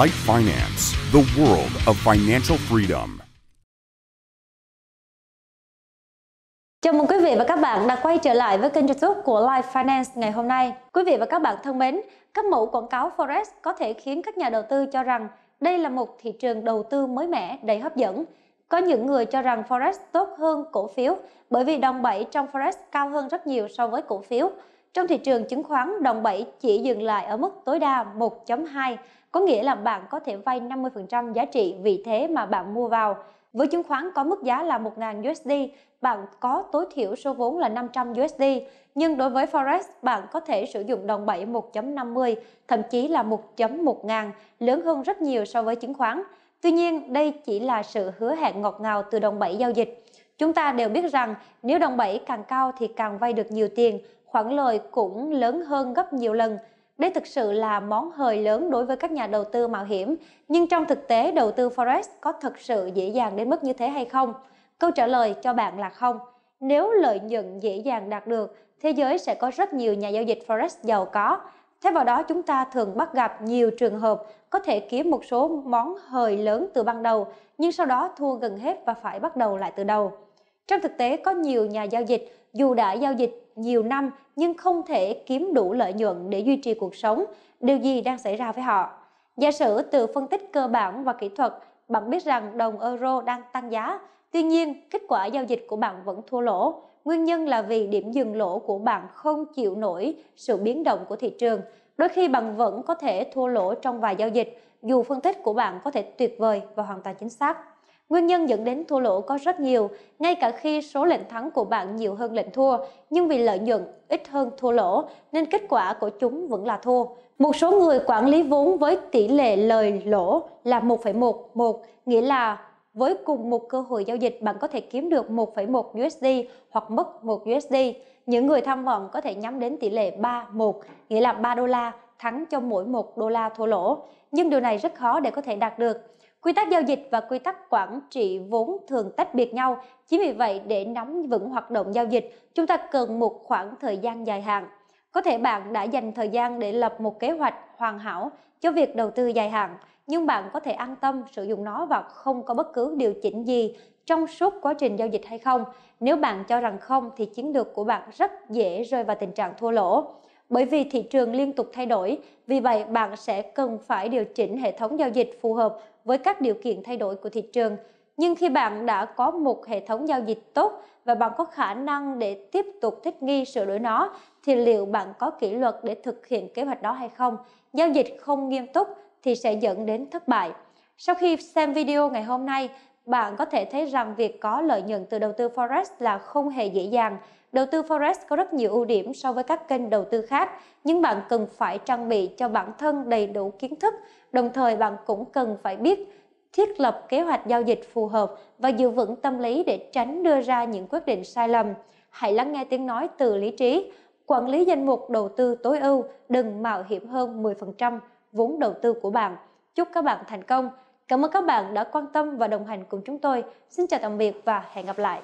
Light Finance, the world of financial freedom. Chào mừng quý vị và các bạn đã quay trở lại với kênh youtube của Life Finance ngày hôm nay. Quý vị và các bạn thân mến, các mẫu quảng cáo Forex có thể khiến các nhà đầu tư cho rằng đây là một thị trường đầu tư mới mẻ đầy hấp dẫn. Có những người cho rằng Forex tốt hơn cổ phiếu bởi vì đồng bẩy trong Forex cao hơn rất nhiều so với cổ phiếu. Trong thị trường chứng khoán, đồng bẩy chỉ dừng lại ở mức tối đa 1.2, có nghĩa là bạn có thể vay 50% giá trị vị thế mà bạn mua vào. Với chứng khoán có mức giá là 1.000 USD, bạn có tối thiểu số vốn là 500 USD, nhưng đối với Forex, bạn có thể sử dụng đồng bẩy 1.50, thậm chí là 1.1 ngàn, lớn hơn rất nhiều so với chứng khoán. Tuy nhiên, đây chỉ là sự hứa hẹn ngọt ngào từ đồng bẩy giao dịch. Chúng ta đều biết rằng nếu đồng bẩy càng cao thì càng vay được nhiều tiền, khoản lời cũng lớn hơn gấp nhiều lần. Đây thực sự là món hời lớn đối với các nhà đầu tư mạo hiểm, nhưng trong thực tế đầu tư Forex có thật sự dễ dàng đến mức như thế hay không? Câu trả lời cho bạn là không. Nếu lợi nhuận dễ dàng đạt được, thế giới sẽ có rất nhiều nhà giao dịch Forex giàu có. Thay vào đó chúng ta thường bắt gặp nhiều trường hợp có thể kiếm một số món hời lớn từ ban đầu nhưng sau đó thua gần hết và phải bắt đầu lại từ đầu. Trong thực tế có nhiều nhà giao dịch dù đã giao dịch nhiều năm nhưng không thể kiếm đủ lợi nhuận để duy trì cuộc sống, điều gì đang xảy ra với họ? Giả sử từ phân tích cơ bản và kỹ thuật, bạn biết rằng đồng euro đang tăng giá, tuy nhiên kết quả giao dịch của bạn vẫn thua lỗ. Nguyên nhân là vì điểm dừng lỗ của bạn không chịu nổi sự biến động của thị trường. Đôi khi bạn vẫn có thể thua lỗ trong vài giao dịch, dù phân tích của bạn có thể tuyệt vời và hoàn toàn chính xác. Nguyên nhân dẫn đến thua lỗ có rất nhiều, ngay cả khi số lệnh thắng của bạn nhiều hơn lệnh thua, nhưng vì lợi nhuận ít hơn thua lỗ nên kết quả của chúng vẫn là thua. Một số người quản lý vốn với tỷ lệ lời lỗ là 1,11, nghĩa là với cùng một cơ hội giao dịch bạn có thể kiếm được 1,1 USD hoặc mất 1 USD. Những người tham vọng có thể nhắm đến tỷ lệ 3:1, nghĩa là 3 đô la thắng cho mỗi 1 đô la thua lỗ. Nhưng điều này rất khó để có thể đạt được Quy tắc giao dịch và quy tắc quản trị vốn thường tách biệt nhau. Chính vì vậy, để nắm vững hoạt động giao dịch, chúng ta cần một khoảng thời gian dài hạn. Có thể bạn đã dành thời gian để lập một kế hoạch hoàn hảo cho việc đầu tư dài hạn, nhưng bạn có thể an tâm sử dụng nó và không có bất cứ điều chỉnh gì trong suốt quá trình giao dịch hay không. Nếu bạn cho rằng không thì chiến lược của bạn rất dễ rơi vào tình trạng thua lỗ. Bởi vì thị trường liên tục thay đổi, vì vậy bạn sẽ cần phải điều chỉnh hệ thống giao dịch phù hợp với các điều kiện thay đổi của thị trường. Nhưng khi bạn đã có một hệ thống giao dịch tốt và bạn có khả năng để tiếp tục thích nghi sửa đổi nó, thì liệu bạn có kỷ luật để thực hiện kế hoạch đó hay không? Giao dịch không nghiêm túc thì sẽ dẫn đến thất bại. Sau khi xem video ngày hôm nay, bạn có thể thấy rằng việc có lợi nhuận từ đầu tư Forex là không hề dễ dàng. Đầu tư Forex có rất nhiều ưu điểm so với các kênh đầu tư khác, nhưng bạn cần phải trang bị cho bản thân đầy đủ kiến thức, đồng thời bạn cũng cần phải biết thiết lập kế hoạch giao dịch phù hợp và giữ vững tâm lý để tránh đưa ra những quyết định sai lầm. Hãy lắng nghe tiếng nói từ lý trí, quản lý danh mục đầu tư tối ưu, đừng mạo hiểm hơn 10% vốn đầu tư của bạn. Chúc các bạn thành công! Cảm ơn các bạn đã quan tâm và đồng hành cùng chúng tôi. Xin chào tạm biệt và hẹn gặp lại.